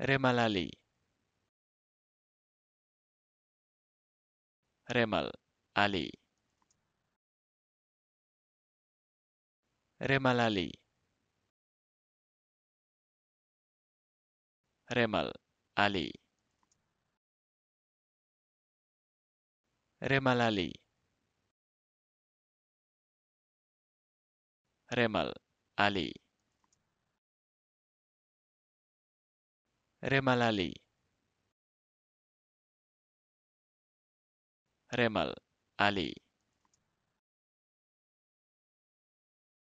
Remalali. Remal Ali. Remal Ali. Remal Ali. Remal Ali. Remal Ali. Remalali. Remal Ali.